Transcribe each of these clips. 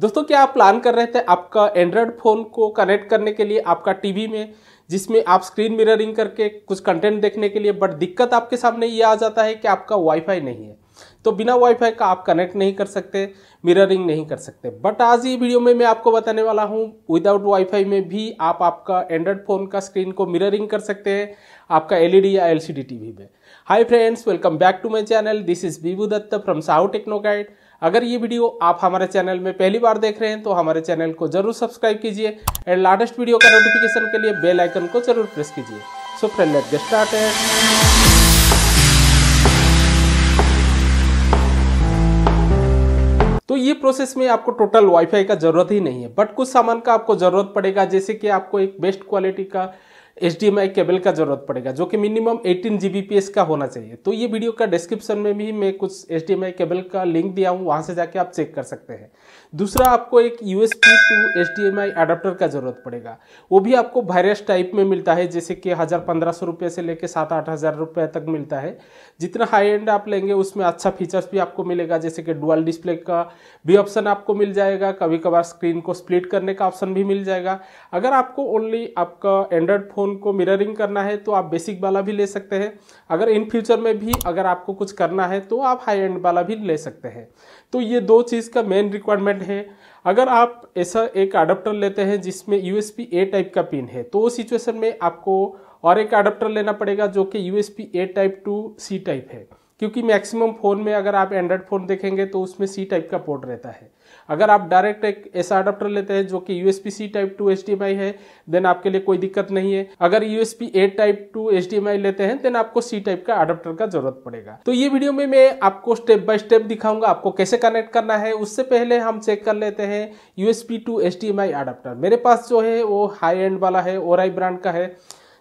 दोस्तों क्या आप प्लान कर रहे थे आपका एंड्रॉयड फ़ोन को कनेक्ट करने के लिए आपका टीवी में जिसमें आप स्क्रीन मिररिंग करके कुछ कंटेंट देखने के लिए बट दिक्कत आपके सामने ये आ जाता है कि आपका वाईफाई नहीं है तो बिना वाईफाई का आप कनेक्ट नहीं कर सकते मिररिंग नहीं कर सकते बट आज ये वीडियो में मैं आपको बताने वाला हूँ विदाउट वाईफाई में भी आप आपका एंड्रॉयड फ़ोन का स्क्रीन को मिररिंग कर सकते हैं आपका एलईडी e या एलसीडी टीवी में hi friends welcome back to my channel this is Bibu Dutt from Sahu techno guide अगर ये वीडियो आप हमारे चैनल में पहली बार देख रहे हैं तो हमारे चैनल को जरूर सब्सक्राइब कीजिए एंड लाटेस्ट वीडियो का नोटिफिकेशन के लिए बेल आइकन को जरूर प्रेस कीजिए सो फ्रेंड लेट स्टार्ट है तो ये प्रोसेस में आपको टोटल वाईफाई का ज़रूरत ही नहीं है बट कुछ सामान का आपको ज़रूरत पड़ेगा जैसे कि आपको एक बेस्ट क्वालिटी का एच केबल का जरूरत पड़ेगा जो कि मिनिमम 18 जी का होना चाहिए तो ये वीडियो का डिस्क्रिप्शन में भी मैं कुछ एच केबल का लिंक दिया हूँ वहाँ से जाके आप चेक कर सकते हैं दूसरा आपको एक U S B to H adapter का जरूरत पड़ेगा वो भी आपको वायरस टाइप में मिलता है जैसे कि हज़ार पंद्रह सौ रुपये से लेकर सात आठ हज़ार रुपये तक मिलता है जितना हाई एंड आप लेंगे उसमें अच्छा फीचर्स भी आपको मिलेगा जैसे कि डुअल डिस्प्ले का भी ऑप्शन आपको मिल जाएगा कभी कभार स्क्रीन को स्प्लिट करने का ऑप्शन भी मिल जाएगा अगर आपको ओनली आपका एंड्रॉयड फ़ोन उनको मिररिंग करना है तो आप बेसिक वाला भी ले सकते हैं अगर इन फ्यूचर में भी अगर आपको कुछ करना है तो आप हाई एंड वाला भी ले सकते हैं तो ये दो चीज़ का मेन रिक्वायरमेंट है अगर आप ऐसा एक अडोप्टर लेते हैं जिसमें यू ए टाइप का पिन है तो सिचुएशन में आपको और एक अडोप्टर लेना पड़ेगा जो कि U A type to C type है क्योंकि मैक्सिमम फ़ोन में अगर आप एंड्रॉयड फ़ोन देखेंगे तो उसमें सी टाइप का पोर्ट रहता है अगर आप डायरेक्ट एक ऐसा अडाप्टर लेते हैं जो कि U S C type to H D M I है देन आपके लिए कोई दिक्कत नहीं है अगर U S B A type to H D M I लेते हैं देन आपको सी टाइप का अडाप्टर का जरूरत पड़ेगा तो ये वीडियो में मैं आपको स्टेप बाय स्टेप दिखाऊंगा आपको कैसे कनेक्ट करना है उससे पहले हम चेक कर लेते हैं U S B to H D M I adapter मेरे पास जो है वो हाई एंड वाला है ओराई ब्रांड का है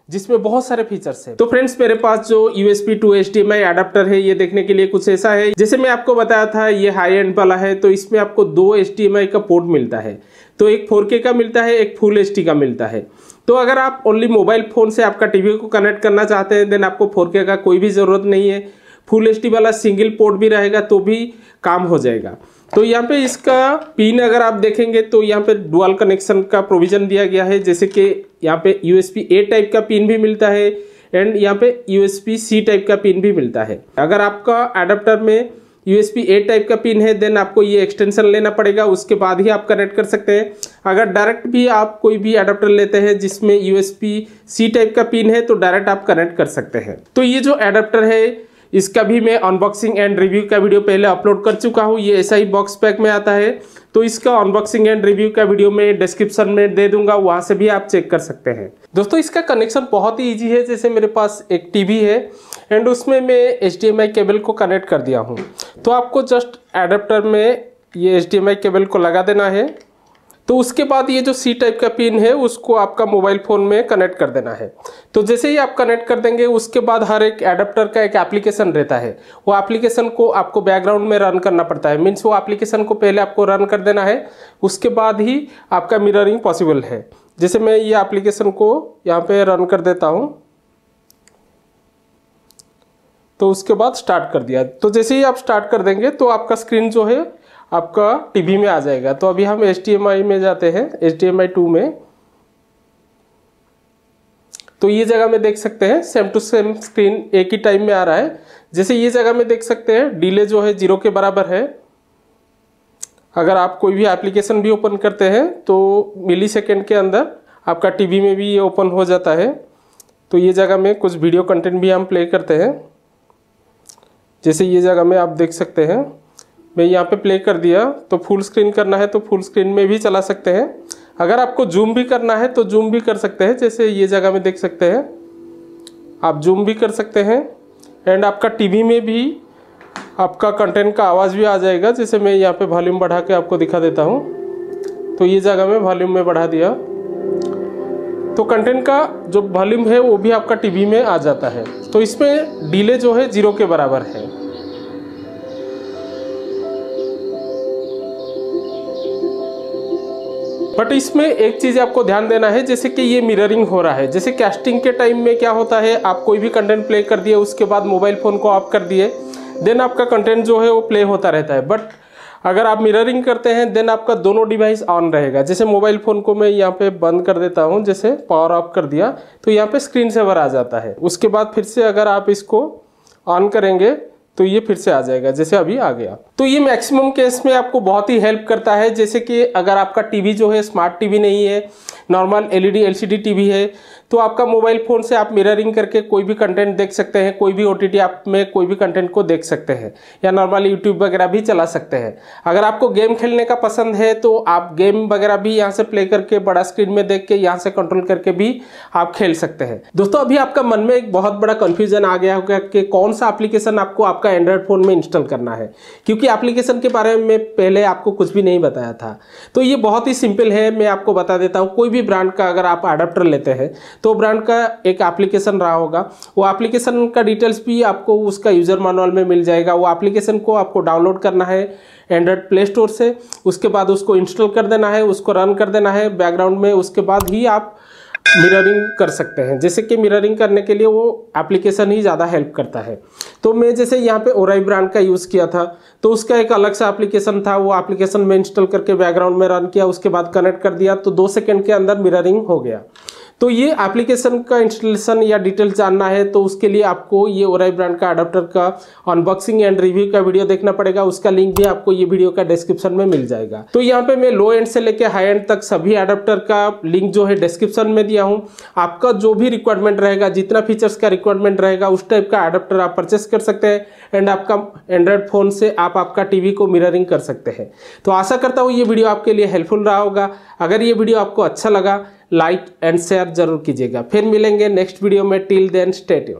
जिसमें बहुत सारे फीचर्स है तो फ्रेंड्स मेरे पास जो USB to H D adapter है ये देखने के लिए कुछ ऐसा है जैसे मैं आपको बताया था ये हाई एंड वाला है तो इसमें आपको दो एच का पोर्ट मिलता है तो एक 4K का मिलता है एक फुल एच का मिलता है तो अगर आप ओनली मोबाइल फ़ोन से आपका टीवी को कनेक्ट करना चाहते हैं देन आपको फोर का कोई भी ज़रूरत नहीं है फुल एच वाला सिंगल पोर्ट भी रहेगा तो भी काम हो जाएगा तो यहाँ पे इसका पिन अगर आप देखेंगे तो यहाँ पे डुअल कनेक्शन का प्रोविजन दिया गया है जैसे कि यहाँ पे यूएसपी ए टाइप का पिन भी मिलता है एंड यहाँ पे यूएसपी सी टाइप का पिन भी मिलता है अगर आपका एडाप्टर में यूएसपी ए टाइप का पिन है देन आपको ये एक्सटेंशन लेना पड़ेगा उसके बाद ही आप कनेक्ट कर सकते हैं अगर डायरेक्ट भी आप कोई भी एडाप्टर लेते हैं जिसमें यूएसपी सी टाइप का पिन है तो डायरेक्ट आप कनेक्ट कर सकते हैं तो ये जो एडाप्टर है इसका भी मैं अनबॉक्सिंग एंड रिव्यू का वीडियो पहले अपलोड कर चुका हूँ ये ऐसा ही बॉक्स पैक में आता है तो इसका अनबॉक्सिंग एंड रिव्यू का वीडियो मैं डिस्क्रिप्शन में दे दूंगा वहाँ से भी आप चेक कर सकते हैं दोस्तों इसका कनेक्शन बहुत ही ईजी है जैसे मेरे पास एक टी है एंड उसमें मैं एच केबल को कनेक्ट कर दिया हूँ तो आपको जस्ट एडेप्टर में ये एच केबल को लगा देना है तो उसके बाद ये जो सी टाइप का पिन है उसको आपका मोबाइल फ़ोन में कनेक्ट कर देना है तो जैसे ही आप कनेक्ट कर देंगे उसके बाद हर एक एडाप्टर का एक एप्लीकेशन रहता है वो एप्लीकेशन को आपको बैकग्राउंड में रन करना पड़ता है मीन्स वो एप्लीकेशन को पहले आपको रन कर देना है उसके बाद ही आपका मिररिंग पॉसिबल है जैसे मैं ये एप्लीकेशन को यहाँ पे रन कर देता हूँ तो उसके बाद स्टार्ट कर दिया तो जैसे ही आप स्टार्ट कर देंगे तो आपका स्क्रीन जो है आपका टीबी में आ जाएगा तो अभी हम एच में जाते हैं एच डी में तो ये जगह में देख सकते हैं सेम टू सेम स्क्रीन एक ही टाइम में आ रहा है जैसे ये जगह में देख सकते हैं डिले जो है जीरो के बराबर है अगर आप कोई भी एप्लीकेशन भी ओपन करते हैं तो मिली सेकेंड के अंदर आपका टीवी में भी ये ओपन हो जाता है तो ये जगह में कुछ वीडियो कंटेंट भी हम प्ले करते हैं जैसे ये जगह में आप देख सकते हैं मैं यहाँ पे प्ले कर दिया तो फुल स्क्रीन करना है तो फुल स्क्रीन में भी चला सकते हैं अगर आपको जूम भी करना है तो जूम भी कर सकते हैं जैसे ये जगह में देख सकते हैं आप जूम भी कर सकते हैं एंड आपका टीवी में भी आपका कंटेंट का आवाज़ भी आ जाएगा जैसे मैं यहाँ पे वॉल्यूम बढ़ा के आपको दिखा देता हूँ तो ये जगह में वॉल्यूम में बढ़ा दिया तो कंटेंट का जो वॉल्यूम है वो भी आपका टीवी में आ जाता है तो इसमें डिले जो है ज़ीरो के बराबर है बट इसमें एक चीज़ आपको ध्यान देना है जैसे कि ये मिररिंग हो रहा है जैसे कैस्टिंग के टाइम में क्या होता है आप कोई भी कंटेंट प्ले कर दिए उसके बाद मोबाइल फ़ोन को ऑफ कर दिए देन आपका कंटेंट जो है वो प्ले होता रहता है बट अगर आप मिररिंग करते हैं देन आपका दोनों डिवाइस ऑन रहेगा जैसे मोबाइल फ़ोन को मैं यहाँ पे बंद कर देता हूँ जैसे पावर ऑफ कर दिया तो यहाँ पे स्क्रीन सेवर आ जाता है उसके बाद फिर से अगर आप इसको ऑन करेंगे तो ये फिर से आ जाएगा जैसे अभी आ गया तो ये मैक्सिमम केस में आपको बहुत ही हेल्प करता है जैसे कि अगर आपका टीवी जो है स्मार्ट टीवी नहीं है नॉर्मल एलईडी एलसीडी टीवी है तो आपका मोबाइल फ़ोन से आप मिररिंग करके कोई भी कंटेंट देख सकते हैं कोई भी ओ आप में कोई भी कंटेंट को देख सकते हैं या नॉर्मल यूट्यूब वगैरह भी चला सकते हैं अगर आपको गेम खेलने का पसंद है तो आप गेम वगैरह भी यहाँ से प्ले करके बड़ा स्क्रीन में देख के यहाँ से कंट्रोल करके भी आप खेल सकते हैं दोस्तों अभी आपका मन में एक बहुत बड़ा कन्फ्यूजन आ गया होगा कि कौन सा एप्लीकेशन आपको आपका आपका एंड्रॉयड फ़ोन में इंस्टॉल करना है क्योंकि एप्लीकेशन के बारे में पहले आपको कुछ भी नहीं बताया था तो ये बहुत ही सिंपल है मैं आपको बता देता हूँ कोई भी ब्रांड का अगर आप अडाप्टर लेते हैं तो ब्रांड का एक एप्लीकेशन रहा होगा वो एप्लीकेशन का डिटेल्स भी आपको उसका यूज़र मानवाल में मिल जाएगा वो एप्लीकेशन को आपको डाउनलोड करना है एंड्रॉयड प्ले स्टोर से उसके बाद उसको इंस्टॉल कर देना है उसको रन कर देना है बैकग्राउंड में उसके बाद ही आप मिररिंग कर सकते हैं जैसे कि मिररिंग करने के लिए वो एप्लीकेशन ही ज़्यादा हेल्प करता है तो मैं जैसे यहाँ पे ओराई ब्रांड का यूज़ किया था तो उसका एक अलग सा एप्लीकेशन था वो एप्लीकेशन में इंस्टॉल करके बैकग्राउंड में रन किया उसके बाद कनेक्ट कर दिया तो दो सेकेंड के अंदर मिररिंग हो गया तो ये एप्लीकेशन का इंस्टॉलेशन या डिटेल जानना है तो उसके लिए आपको ये ओराई ब्रांड का अडाप्टर का अनबॉक्सिंग एंड रिव्यू का वीडियो देखना पड़ेगा उसका लिंक भी आपको ये वीडियो का डिस्क्रिप्शन में मिल जाएगा तो यहाँ पे मैं लो एंड से लेकर हाई एंड तक सभी अडाप्टर का लिंक जो है डिस्क्रिप्शन में दिया हूँ आपका जो भी रिक्वायरमेंट रहेगा जितना फीचर्स का रिक्वायरमेंट रहेगा उस टाइप का अडाप्टर आप परचेस कर सकते हैं एंड आपका एंड्रॉयड फ़ोन से आप आपका टीवी को मिररिंग कर सकते हैं तो आशा करता हूँ ये वीडियो आपके लिए हेल्पफुल रहा होगा अगर ये वीडियो आपको अच्छा लगा लाइक एंड शेयर जरूर कीजिएगा फिर मिलेंगे नेक्स्ट वीडियो में टिल देन स्टेट